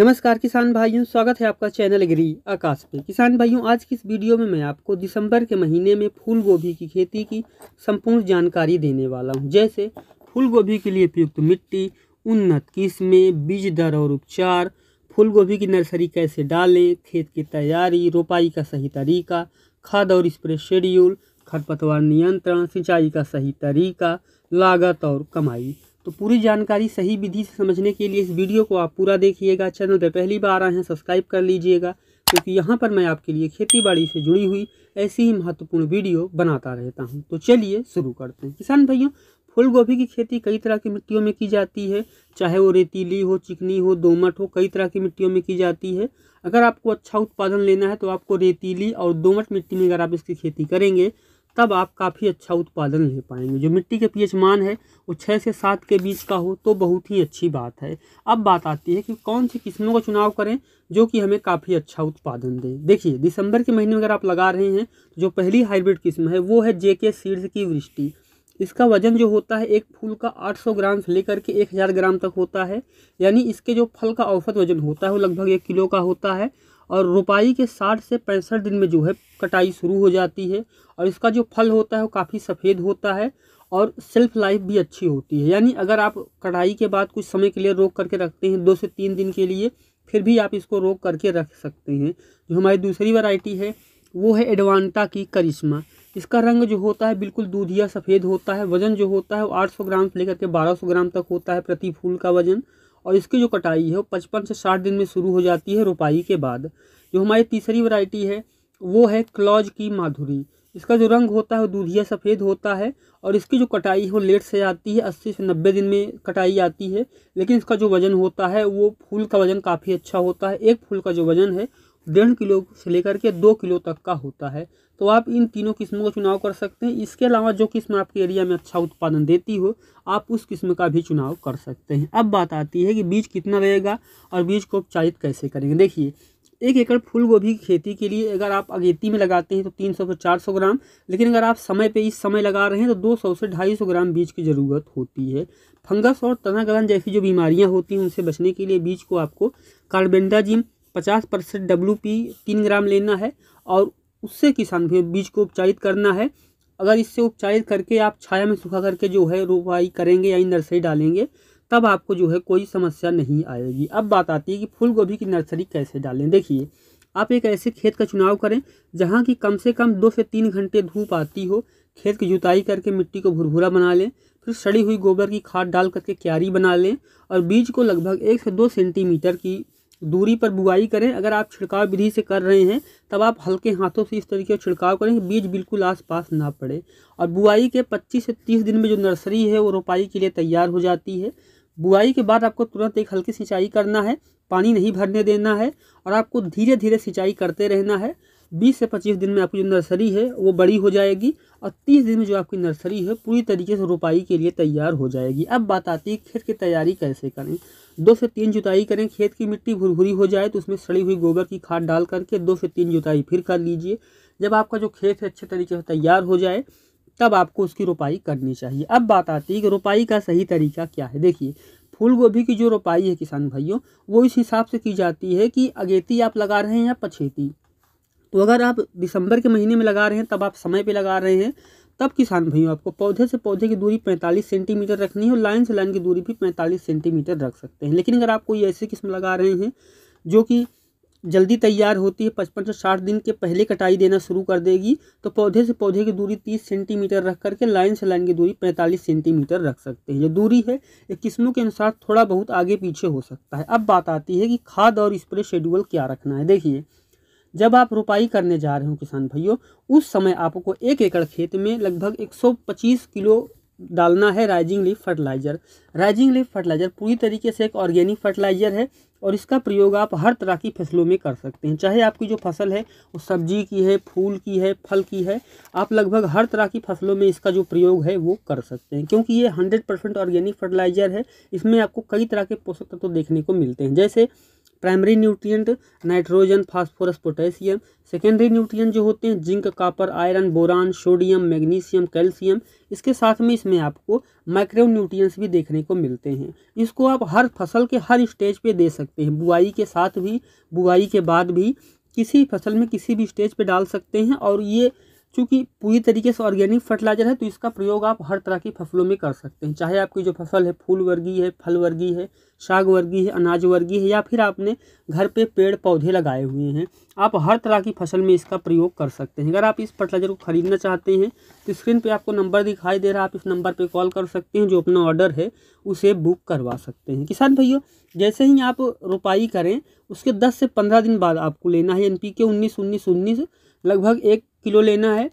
नमस्कार किसान भाइयों स्वागत है आपका चैनल गिरी आकाश पे किसान भाइयों आज की इस वीडियो में मैं आपको दिसंबर के महीने में फूल गोभी की खेती की संपूर्ण जानकारी देने वाला हूं जैसे फूल गोभी के लिए उपयुक्त मिट्टी उन्नत किस्में बीज दर और उपचार फूल गोभी की नर्सरी कैसे डालें खेत की तैयारी रोपाई का सही तरीका खाद और स्प्रे शेड्यूल खरपतवार नियंत्रण सिंचाई का सही तरीका लागत और कमाई तो पूरी जानकारी सही विधि से समझने के लिए इस वीडियो को आप पूरा देखिएगा चैनल पर पहली बार आए हैं सब्सक्राइब कर लीजिएगा क्योंकि यहाँ पर मैं आपके लिए खेतीबाड़ी से जुड़ी हुई ऐसी ही महत्वपूर्ण वीडियो बनाता रहता हूँ तो चलिए शुरू करते हैं किसान भाइयों फूल गोभी की खेती कई तरह की मिट्टियों में की जाती है चाहे वो रेतीली हो चिकनी हो दोमट हो कई तरह की मिट्टियों में की जाती है अगर आपको अच्छा उत्पादन लेना है तो आपको रेतीली और दोमट मिट्टी में अगर आप इसकी खेती करेंगे तब आप काफ़ी अच्छा उत्पादन ले पाएंगे जो मिट्टी के पीएच मान है वो छः से सात के बीच का हो तो बहुत ही अच्छी बात है अब बात आती है कि कौन सी किस्मों का चुनाव करें जो कि हमें काफ़ी अच्छा उत्पादन दें देखिए दिसंबर के महीने में अगर आप लगा रहे हैं तो जो पहली हाइब्रिड किस्म है वो है जेके सीड्स की वृष्टि इसका वजन जो होता है एक फूल का 800 ग्राम से लेकर के 1000 ग्राम तक होता है यानी इसके जो फल का औसत वजन होता है वो लगभग एक किलो का होता है और रुपाई के साठ से पैंसठ दिन में जो है कटाई शुरू हो जाती है और इसका जो फल होता है वो काफ़ी सफ़ेद होता है और सेल्फ लाइफ भी अच्छी होती है यानी अगर आप कटाई के बाद कुछ समय के लिए रोक करके रखते हैं दो से तीन दिन के लिए फिर भी आप इसको रोक करके रख सकते हैं जो हमारी दूसरी वैरायटी है वो है एडवांटा की करिश्मा इसका रंग जो होता है बिल्कुल दूधिया सफ़ेद होता है वज़न जो होता है वो 800 ग्राम से लेकर के 1200 ग्राम तक होता है प्रति फूल का वज़न और इसकी जो कटाई है वो पचपन से साठ दिन में शुरू हो जाती है रोपाई के बाद जो हमारी तीसरी वैरायटी है वो है क्लॉज की माधुरी इसका जो रंग होता है वो दूधिया सफ़ेद होता है और इसकी जो कटाई है वो लेट से आती है अस्सी से नब्बे दिन में कटाई आती है लेकिन इसका जो वज़न होता है वो फूल का वज़न काफ़ी अच्छा होता है एक फूल का जो वज़न है डेढ़ किलो से लेकर के दो किलो तक का होता है तो आप इन तीनों किस्मों का चुनाव कर सकते हैं इसके अलावा जो किस्म आपके एरिया में अच्छा उत्पादन देती हो आप उस किस्म का भी चुनाव कर सकते हैं अब बात आती है कि बीज कितना रहेगा और बीज को उपचारित कैसे करेंगे देखिए एक एकड़ फूल गोभी की खेती के लिए अगर आप अगेती में लगाते हैं तो 300 से 400 ग्राम लेकिन अगर आप समय पे इस समय लगा रहे हैं तो 200 से 250 ग्राम बीज की ज़रूरत होती है फंगस और तनागलन जैसी जो बीमारियां होती हैं उनसे बचने के लिए बीज को आपको कार्बेंडाजिम पचास परसेंट डब्लू पी तीन ग्राम लेना है और उससे किसान भी बीज को उपचारित करना है अगर इससे उपचारित करके आप छाया में सुखा करके जो है रोपाई करेंगे या नर्सरी डालेंगे तब आपको जो है कोई समस्या नहीं आएगी अब बात आती है कि फूल गोभी की नर्सरी कैसे डालें देखिए आप एक ऐसे खेत का चुनाव करें जहाँ की कम से कम दो से तीन घंटे धूप आती हो खेत की जुताई करके मिट्टी को भुरभुरा बना लें फिर सड़ी हुई गोबर की खाद डाल करके क्यारी बना लें और बीज को लगभग एक से दो सेंटीमीटर की दूरी पर बुआई करें अगर आप छिड़काव विधि से कर रहे हैं तब आप हल्के हाथों से इस तरीके का छिड़काव करें बीज बिल्कुल आसपास ना पड़े और बुआई के 25 से 30 दिन में जो नर्सरी है वो रोपाई के लिए तैयार हो जाती है बुआई के बाद आपको तुरंत एक हल्की सिंचाई करना है पानी नहीं भरने देना है और आपको धीरे धीरे सिंचाई करते रहना है बीस से पच्चीस दिन में आपकी जो नर्सरी है वो बड़ी हो जाएगी और तीस दिन में जो आपकी नर्सरी है पूरी तरीके से रोपाई के लिए तैयार हो जाएगी अब बात आती है खेत की तैयारी कैसे करें दो से तीन जुताई करें खेत की मिट्टी भुरभुरी हो जाए तो उसमें सड़ी हुई गोबर की खाद डाल करके दो से तीन जुताई फिर कर लीजिए जब आपका जो खेत है अच्छे तरीके से तैयार हो जाए तब आपको उसकी रोपाई करनी चाहिए अब बात आती है कि रोपाई का सही तरीका क्या है देखिए फूल गोभी की जो रोपाई है किसान भाइयों वो इस हिसाब से की जाती है कि अगेती आप लगा रहे हैं या पछेती तो अगर आप दिसंबर के महीने में लगा रहे हैं तब आप समय पे लगा रहे हैं तब किसान भाइयों आपको पौधे से पौधे की दूरी 45 सेंटीमीटर रखनी है और लाइन से लाइन की दूरी भी 45 सेंटीमीटर रख सकते हैं लेकिन अगर आप कोई ऐसी किस्म लगा रहे हैं जो कि जल्दी तैयार होती है पचपन से साठ दिन के पहले कटाई देना शुरू कर देगी तो पौधे से पौधे की दूरी तीस सेंटीमीटर रख करके लाइन से लाइन की दूरी पैंतालीस सेंटीमीटर रख सकते हैं जो दूरी है ये किस्मों के अनुसार थोड़ा बहुत आगे पीछे हो सकता है अब बात आती है कि खाद और स्प्रे शेड्यूल क्या रखना है देखिए जब आप रोपाई करने जा रहे हो किसान भाइयों उस समय आपको एक एकड़ खेत में लगभग 125 किलो डालना है rising leaf fertiliser rising leaf fertiliser पूरी तरीके से एक ऑर्गेनिक फर्टिलाइज़र है और इसका प्रयोग आप हर तरह की फसलों में कर सकते हैं चाहे आपकी जो फसल है वो सब्जी की है फूल की है फल की है आप लगभग हर तरह की फसलों में इसका जो प्रयोग है वो कर सकते हैं क्योंकि ये हंड्रेड परसेंट ऑर्गेनिक फर्टिलाइज़र है इसमें आपको कई तरह के पोषक तत्व तो देखने को मिलते हैं जैसे primary nutrient nitrogen phosphorus potassium secondary nutrient जो होते हैं zinc copper iron boron sodium magnesium calcium इसके साथ में इसमें आपको माइक्रो न्यूट्रिएंट्स भी देखने को मिलते हैं इसको आप हर फसल के हर स्टेज पे दे सकते हैं बुआई के साथ भी बुआई के बाद भी किसी फसल में किसी भी स्टेज पर डाल सकते हैं और ये क्योंकि पूरी तरीके से ऑर्गेनिक फर्टिलाइजर है तो इसका प्रयोग आप हर तरह की फसलों में कर सकते हैं चाहे आपकी जो फसल है फूल वर्गीय है फल वर्गीय है साग वर्गीय है अनाज वर्गीय है या फिर आपने घर पे पेड़ पौधे लगाए हुए हैं आप हर तरह की फसल में इसका प्रयोग कर सकते हैं अगर आप इस फर्टिलाइज़र को ख़रीदना चाहते हैं तो स्क्रीन पर आपको नंबर दिखाई दे रहा है आप इस नंबर पर कॉल कर सकते हैं जो अपना ऑर्डर है उसे बुक करवा सकते हैं किसान भैया जैसे ही आप रुपाई करें उसके दस से पंद्रह दिन बाद आपको लेना है एन पी के उन्नीस उन्नीस उन्नीस लगभग एक किलो लेना है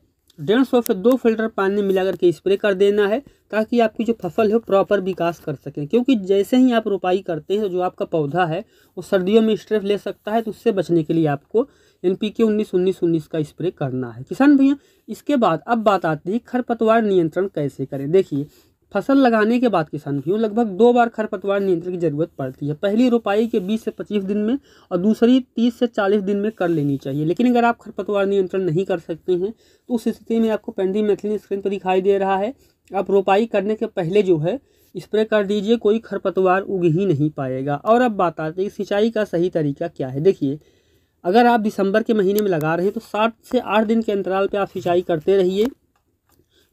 डेढ़ सौ से दो फिल्टर पानी मिला करके स्प्रे कर देना है ताकि आपकी जो फसल है प्रॉपर विकास कर सकें क्योंकि जैसे ही आप रोपाई करते हैं तो जो आपका पौधा है वो सर्दियों में स्ट्रेस ले सकता है तो उससे बचने के लिए आपको एन पी के उन्नीस उन्नीस उन्नीस का स्प्रे करना है किसान भैया इसके बाद अब बात आती है खरपतवार नियंत्रण कैसे करें देखिए फसल लगाने के बाद किसान की लगभग दो बार खरपतवार नियंत्रण की जरूरत पड़ती है पहली रोपाई के 20 से 25 दिन में और दूसरी 30 से 40 दिन में कर लेनी चाहिए लेकिन अगर आप खरपतवार नियंत्रण नहीं कर सकते हैं तो उस स्थिति में आपको पेंडी मैथिली स्क्रीन पर दिखाई दे रहा है आप रोपाई करने के पहले जो है स्प्रे कर दीजिए कोई खरपतवार उग ही नहीं पाएगा और अब बात आते हैं सिंचाई का सही तरीका क्या है देखिए अगर आप दिसंबर के महीने में लगा रहे हैं तो सात से आठ दिन के अंतराल पर आप सिंचाई करते रहिए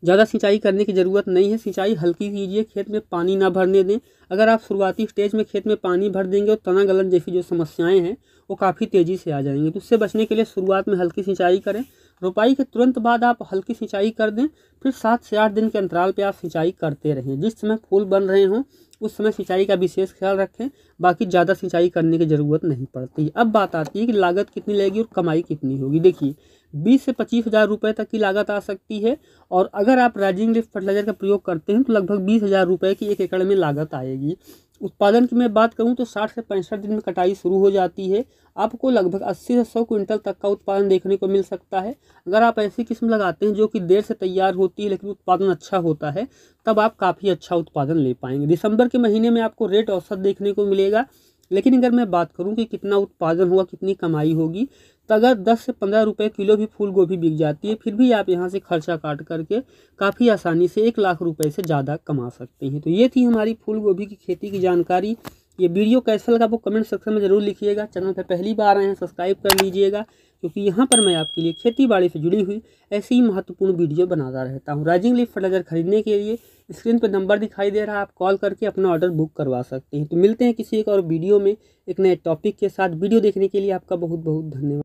ज़्यादा सिंचाई करने की ज़रूरत नहीं है सिंचाई हल्की कीजिए खेत में पानी ना भरने दें अगर आप शुरुआती स्टेज में खेत में पानी भर देंगे और तना गलन जैसी जो समस्याएं हैं वो काफ़ी तेज़ी से आ जाएंगी तो उससे बचने के लिए शुरुआत में हल्की सिंचाई करें रोपाई के तुरंत बाद आप हल्की सिंचाई कर दें फिर सात से आठ दिन के अंतराल पर आप सिंचाई करते रहें जिस समय फूल बन रहे हों उस समय सिंचाई का विशेष ख्याल रखें बाकी ज़्यादा सिंचाई करने की ज़रूरत नहीं पड़ती अब बात आती है कि लागत कितनी लगेगी और कमाई कितनी होगी देखिए बीस से पच्चीस हज़ार रुपये तक की लागत आ सकती है और अगर आप राइजिंग लिफ्ट फर्टिलाइजर का प्रयोग करते हैं तो लगभग बीस हज़ार रुपये की एक एकड़ में लागत आएगी उत्पादन की मैं बात करूं तो 60 से पैंसठ दिन में कटाई शुरू हो जाती है आपको लगभग 80 से 100 क्विंटल तक का उत्पादन देखने को मिल सकता है अगर आप ऐसी किस्म लगाते हैं जो कि देर से तैयार होती है लेकिन उत्पादन अच्छा होता है तब आप काफ़ी अच्छा उत्पादन ले पाएंगे दिसंबर के महीने में आपको रेट औसत देखने को मिलेगा लेकिन अगर मैं बात करूं कि कितना उत्पादन हुआ कितनी कमाई होगी तो अगर दस से पंद्रह रुपये किलो भी फूल गोभी बिक जाती है फिर भी आप यहाँ से खर्चा काट करके काफ़ी आसानी से एक लाख रुपये से ज़्यादा कमा सकते हैं तो ये थी हमारी फूल गोभी की खेती की जानकारी ये वीडियो कैसा लगा वो कमेंट सेक्शन में ज़रूर लिखिएगा चैनल पर पहली बार आए हैं सब्सक्राइब कर लीजिएगा क्योंकि यहाँ पर मैं आपके लिए खेती बाड़ी से जुड़ी हुई ऐसी ही महत्वपूर्ण वीडियो बनाता रहता हूँ राइजिंग लीफ फर्टिलाइजर खरीदने के लिए स्क्रीन पर नंबर दिखाई दे रहा है आप कॉल करके अपना ऑर्डर बुक करवा सकते हैं तो मिलते हैं किसी एक और वीडियो में एक नए टॉपिक के साथ वीडियो देखने के लिए आपका बहुत बहुत धन्यवाद